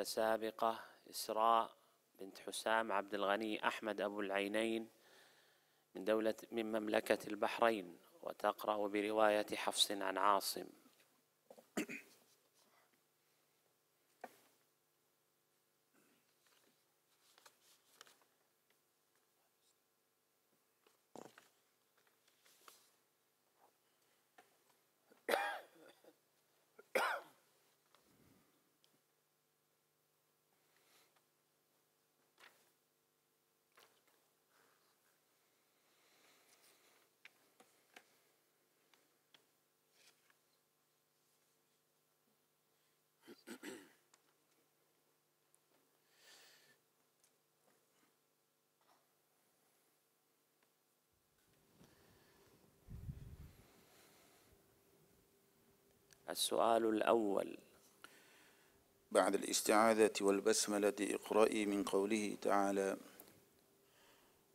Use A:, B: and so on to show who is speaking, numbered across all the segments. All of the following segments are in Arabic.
A: متسابقة إسراء بنت حسام عبد الغني أحمد أبو العينين من دولة من مملكة البحرين وتقرأ برواية حفص عن عاصم السؤال الأول بعد الاستعاذة والبسملة اقرأي من قوله تعالى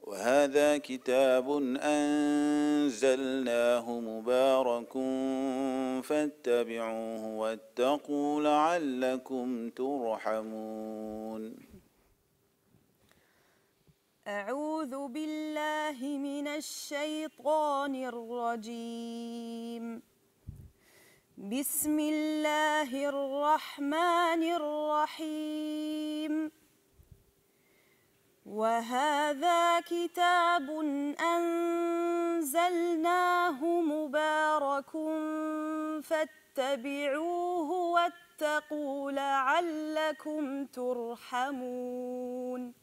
A: وهذا كتاب أنزلناه مبارك فاتبعوه واتقوا لعلكم ترحمون أعوذ بالله من الشيطان الرجيم بسم الله الرحمن الرحيم وهذا كتاب أنزلناه مبارك فاتبعوه واتقوا لعلكم ترحمون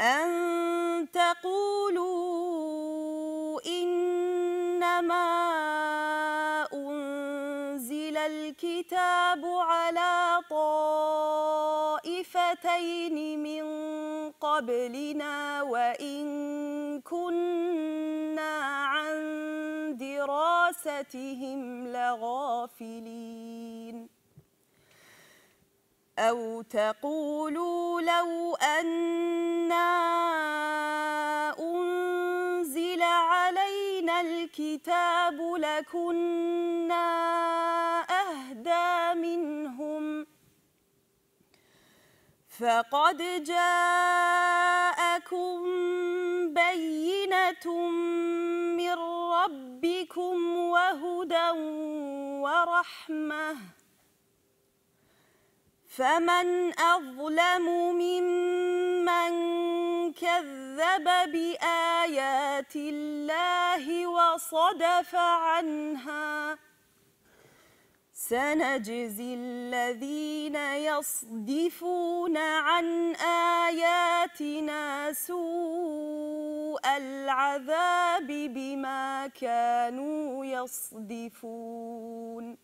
A: أن تقولوا إنما الكتاب على طائفتين من قبلنا وإن كنا عن دراستهم لغافلين أو تقولوا لو أنا أنزل علينا الكتاب لكنا فقد جاءكم بينة من ربكم وهدى ورحمة فمن أظلم ممن كذب بآيات الله وصدف عنها سنجزي الذين يصدفون عن آياتنا سوء العذاب بما كانوا يصدفون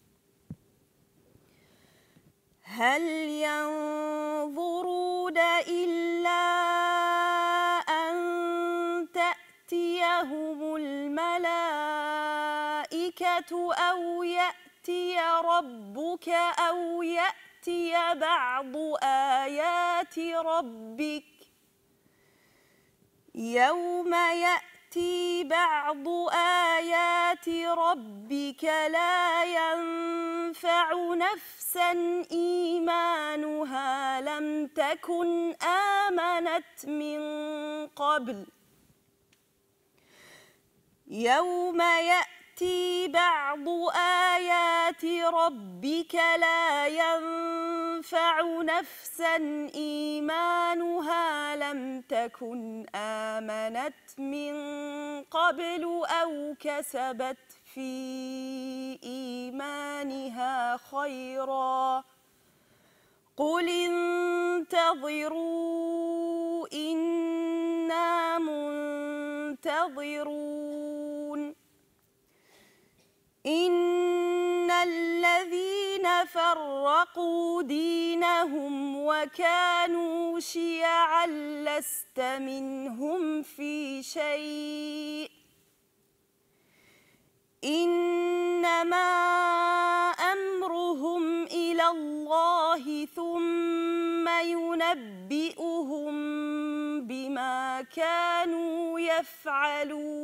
A: هل ينظرون إلا أن تأتيهم الملائكة أو يأتي يأتي ربك أو يأتي بعض آيات ربك يوم يأتي بعض آيات ربك لا ينفع نفسا إيمانها لم تكن آمنت من قبل يوم يأتي ياتي بعض ايات ربك لا ينفع نفسا ايمانها لم تكن امنت من قبل او كسبت في ايمانها خيرا قل انتظروا انا منتظرون إن الذين فرقوا دينهم وكانوا شيعا لست منهم في شيء إنما أمرهم إلى الله ثم ينبئهم بما كانوا يفعلون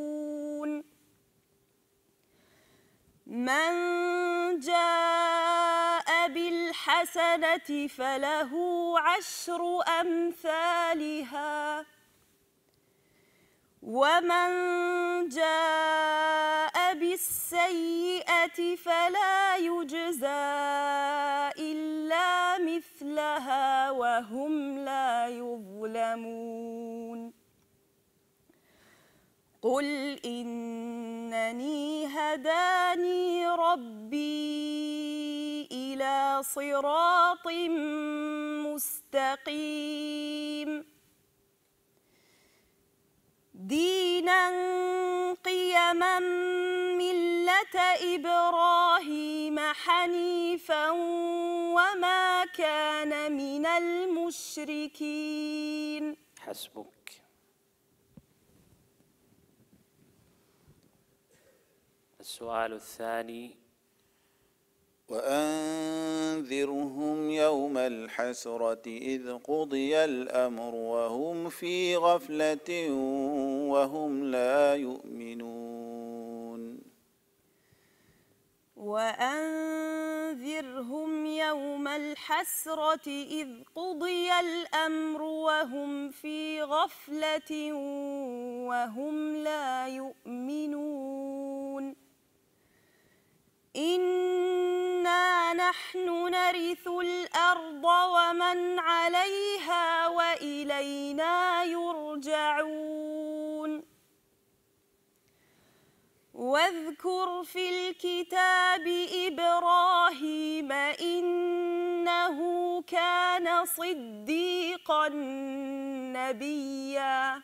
A: من جاء بالحسنة فله عشر أمثالها ومن جاء بالسيئة فلا يجزى إلا مثلها وهم لا يظلمون قل إنني هداني ربي إلى صراط مستقيم دينا قيما ملة إبراهيم حنيفا وما كان من المشركين حسبك السؤال الثاني وأنذرهم يوم الحسرة إذ قضي الأمر وهم في غفلة وهم لا يؤمنون وأنذرهم يوم الحسرة إذ قضي الأمر وهم في غفلة وهم لا يؤمنون إنا نحن نرث الأرض ومن عليها وإلينا يرجعون واذكر في الكتاب إبراهيم إنه كان صديقا نبياً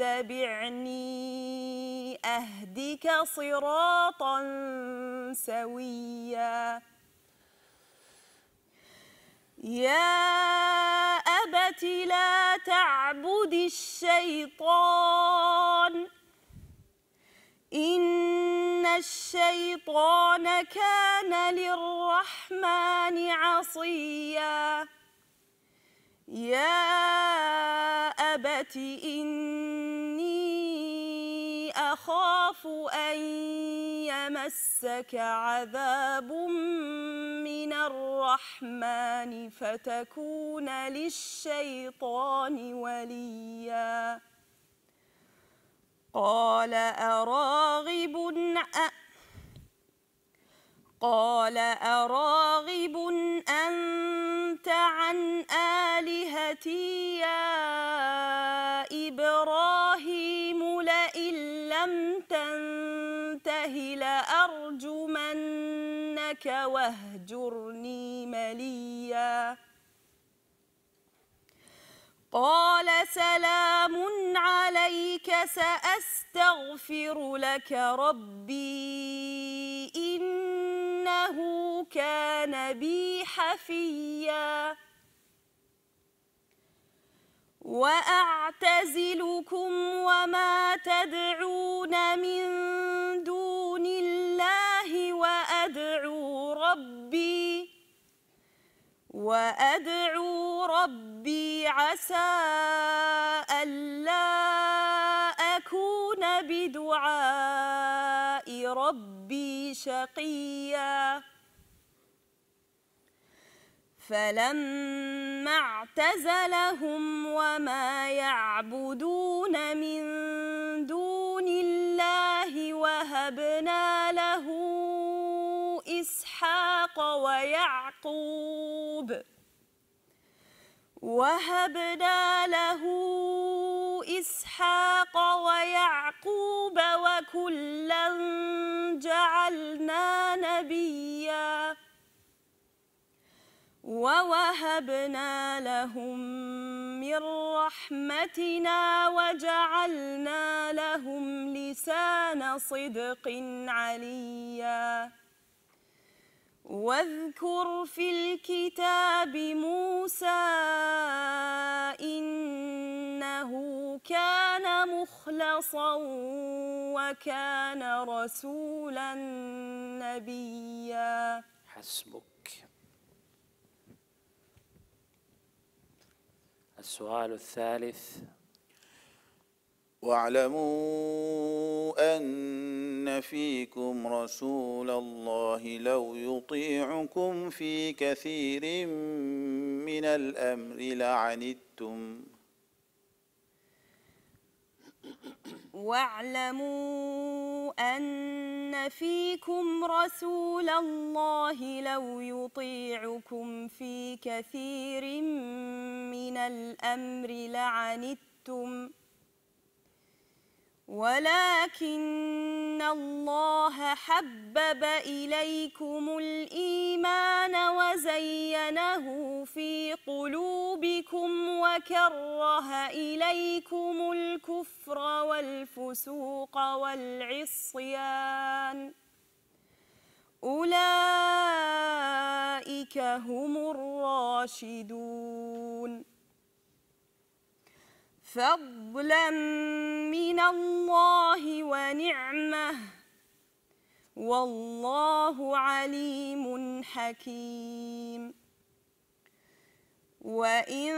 A: اتبعني أهدك صراطا سويا يا أبت لا تعبد الشيطان إن الشيطان كان للرحمن عصيا يا أبت إن أن يمسك عذاب من الرحمن فتكون للشيطان وليا قال أراغب قال أراغب أنت عن آلهتي يا إبراهيم لئن لم تنس الله لأرجمنك واهجرني مليا قال سلام عليك سأستغفر لك ربي إنه كان بي حفيا وأعتزلكم وما تدعون من ربي وأدعو ربي عسى ألا أكون بدعاء ربي شقيا فلما اعتزلهم وما يعبدون من ويعقوب وهبنا له إسحاق ويعقوب وكلا جعلنا نبيا ووهبنا لهم من رحمتنا وجعلنا لهم لسان صدق عليا واذكر في الكتاب موسى إنه كان مخلصا وكان رسولا نبيا حسبك السؤال الثالث واعلموا أن إن فيكم رسول الله لو يطيعكم في كثير من الأمر لعنتم واعلموا أن فيكم رسول الله لو يطيعكم في كثير من الأمر لعنتم ولكن إن الله حبب إليكم الإيمان وزينه في قلوبكم وكره إليكم الكفر والفسوق والعصيان أولئك هم الراشدون فضلا من الله ونعمه والله عليم حكيم وإن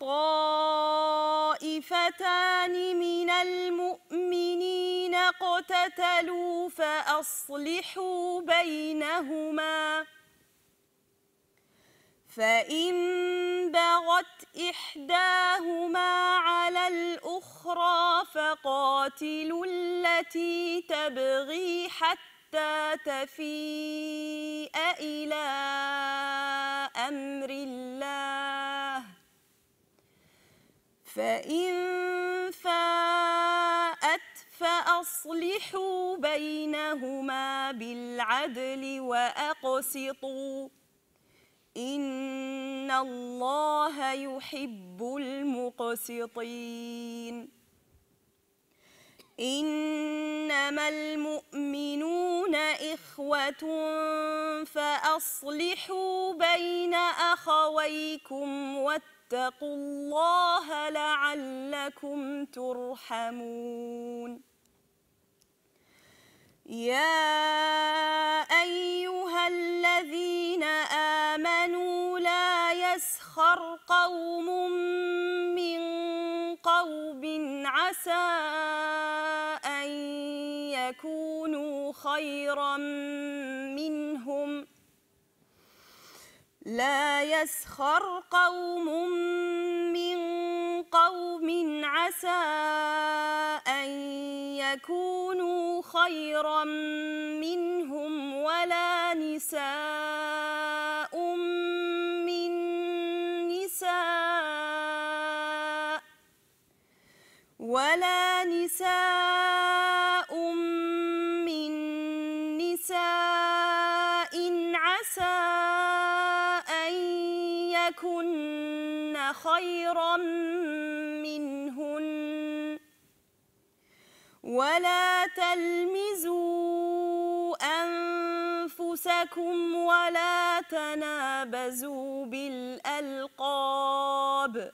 A: طائفتان من المؤمنين اقتتلوا فأصلحوا بينهما فإن فَضَّلَتْ إِحْدَاهُمَا عَلَى الْأُخْرَى فَقَاتِلُوا الَّتِي تَبْغِي حَتَّى تَفِيءَ إِلَى أَمْرِ اللَّهِ فَإِنْ فَاءَتْ فَأَصْلِحُوا بَيْنَهُمَا بِالْعَدْلِ وَأَقْسِطُوا إن الله يحب المقسطين إنما المؤمنون إخوة فأصلحوا بين أخويكم واتقوا الله لعلكم ترحمون يا يسخر قوم من قوم عسى أن يكونوا خيرا منهم لا يسخر قوم من قوم عسى أن يكونوا خيرا منهم ولا تلمزوا أنفسكم ولا تنابزوا بالألقاب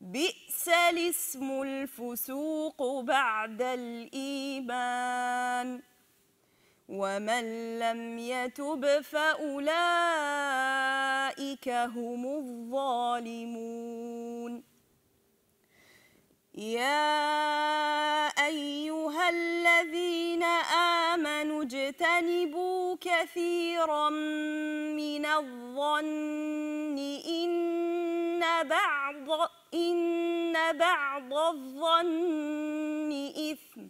A: بئس الاسم الفسوق بعد الإيمان ومن لم يتب فأولئك هم الظالمون يا أيها الذين آمنوا اجتنبوا كثيرا من الظن إن بعض إن بعض الظن إثم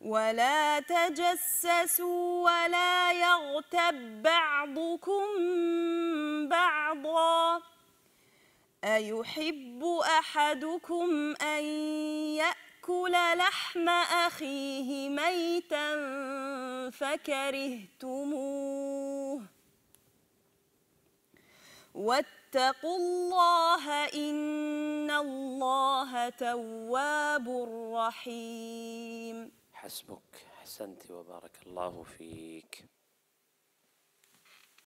A: ولا تجسسوا ولا يغتب بعضكم بعضا أيحب أحدكم أن يأتي يأكل لحم أخيه ميتا فكرهتموه واتقوا الله إن الله تواب رحيم حسبك حسنت وبارك الله فيك